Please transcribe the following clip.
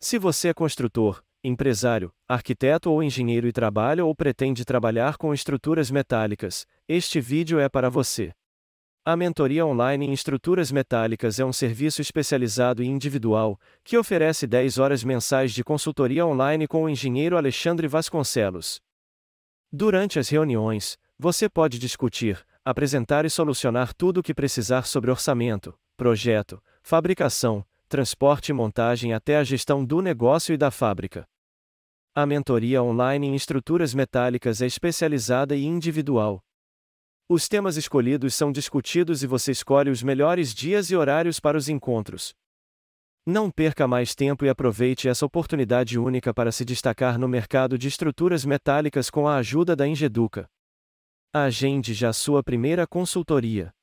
Se você é construtor, empresário, arquiteto ou engenheiro e trabalha ou pretende trabalhar com estruturas metálicas, este vídeo é para você. A mentoria online em estruturas metálicas é um serviço especializado e individual, que oferece 10 horas mensais de consultoria online com o engenheiro Alexandre Vasconcelos. Durante as reuniões, você pode discutir, apresentar e solucionar tudo o que precisar sobre orçamento, projeto, fabricação, transporte e montagem até a gestão do negócio e da fábrica. A mentoria online em estruturas metálicas é especializada e individual. Os temas escolhidos são discutidos e você escolhe os melhores dias e horários para os encontros. Não perca mais tempo e aproveite essa oportunidade única para se destacar no mercado de estruturas metálicas com a ajuda da Ingeduca. Agende já sua primeira consultoria.